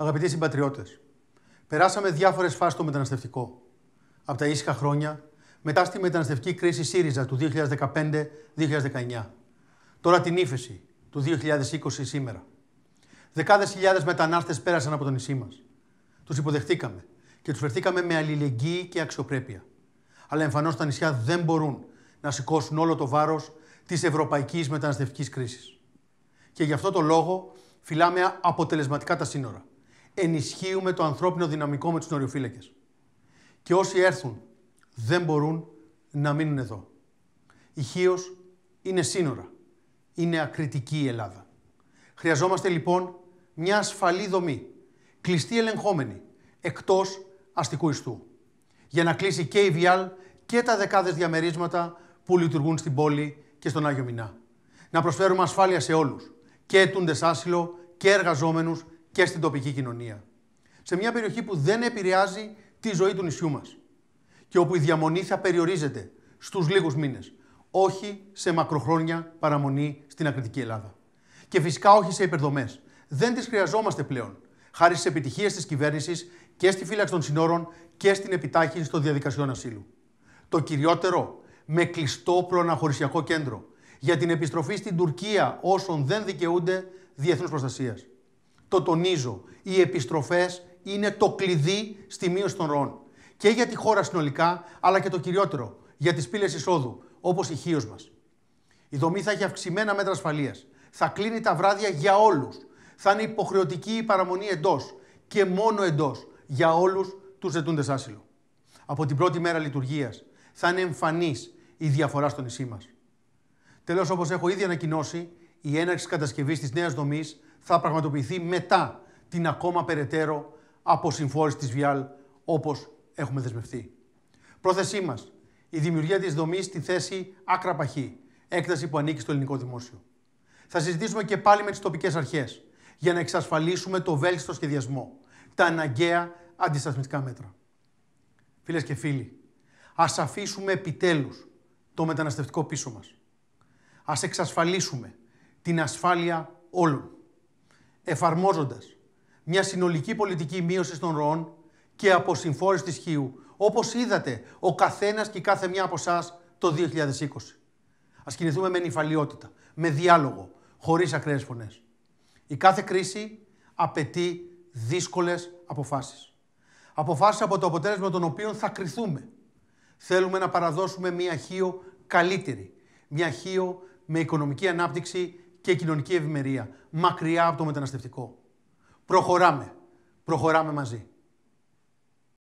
Αγαπητοί συμπατριώτες, περάσαμε διάφορες φάσεις στο μεταναστευτικό. Από τα ήσυχα χρόνια, μετά στη μεταναστευτική κρίση ΣΥΡΙΖΑ του 2015-2019. Τώρα την ύφεση του 2020 σήμερα. Δεκάδες χιλιάδες μετανάστες πέρασαν από το νησί μας. Τους υποδεχτήκαμε και τους φερθήκαμε με αλληλεγγύη και αξιοπρέπεια. Αλλά εμφανώς τα νησιά δεν μπορούν να σηκώσουν όλο το βάρος της ευρωπαϊκής μεταναστευτικής κρίσης. Και γι' αυτό το λόγο φυλάμε αποτελεσματικά τα σύνορα ενισχύουμε το ανθρώπινο δυναμικό με τους νοριοφύλακες. Και όσοι έρθουν δεν μπορούν να μείνουν εδώ. Η Χίος είναι σύνορα. Είναι ακριτική η Ελλάδα. Χρειαζόμαστε λοιπόν μια ασφαλή δομή, κλειστή ελεγχόμενη, εκτός αστικού ιστού, για να κλείσει και η Βιάλ και τα δεκάδες διαμερίσματα που λειτουργούν στην πόλη και στον Άγιο Μινά. Να προσφέρουμε ασφάλεια σε όλους, και έτουντες άσυλο και εργαζόμενους και στην τοπική κοινωνία. Σε μια περιοχή που δεν επηρεάζει τη ζωή του νησιού μας και όπου η διαμονή θα περιορίζεται στους λίγους μήνες, όχι σε μακροχρόνια παραμονή στην ακριτική Ελλάδα. Και φυσικά όχι σε υπερδομές. Δεν τις χρειαζόμαστε πλέον, χάρη στις επιτυχίες της κυβέρνησης και στη φύλαξη των συνόρων και στην επιτάχυνση των διαδικασιών ασύλου. Το κυριότερο, με κλειστό προαναχωρησιακό κέντρο για την επιστροφή στην Τουρκία όσων δεν δικαιούνται διεθνούς προστασίας το τονίζω, οι επιστροφές είναι το κλειδί στη μείωση των ροών. Και για τη χώρα συνολικά, αλλά και το κυριότερο, για τις πύλες εισόδου, όπως η Χίος μας. Η δομή θα έχει αυξημένα μέτρα ασφαλείας. Θα κλείνει τα βράδια για όλους. Θα είναι υποχρεωτική η παραμονή εντός και μόνο εντός για όλους τους ζητούντες άσυλο. Από την πρώτη μέρα λειτουργίας θα είναι εμφανής η διαφορά στο νησί μας. Τέλος, όπως έχω ήδη ανακοινώσει, η έναρξη κατασκευής της νέας δομής θα πραγματοποιηθεί μετά την ακόμα περαιτέρω αποσυμφόρηση της ΒΙΑΛ όπως έχουμε δεσμευτεί. Πρόθεσή μας, η δημιουργία της δομής στη θέση Άκρα Παχή, έκταση που ανήκει στο ελληνικό δημόσιο. Θα συζητήσουμε και πάλι με τις τοπικές αρχές για να εξασφαλίσουμε το βέλτιστο σχεδιασμό, τα αναγκαία αντισταθμιστικά μέτρα. Φίλες και φίλοι, ας αφήσουμε επιτέλους το μεταναστευτικό πίσω μας. Ας εξασφαλίσουμε την ασφάλεια όλων, εφαρμόζοντας μια συνολική πολιτική μείωσης των ροών και αποσυμφόρησης της χείου, όπως είδατε ο καθένας και κάθε μια από εσάς το 2020. Ας κινηθούμε με νυφαλιότητα, με διάλογο, χωρίς ακραίες φωνές. Η κάθε κρίση απαιτεί δύσκολες αποφάσεις. Αποφάσεις από το αποτέλεσμα των οποίων θα κριθούμε. Θέλουμε να παραδώσουμε μια χείο καλύτερη, μια χείο με οικονομική ανάπτυξη και κοινωνική ευημερία. Μακριά από το μεταναστευτικό. Προχωράμε. Προχωράμε μαζί.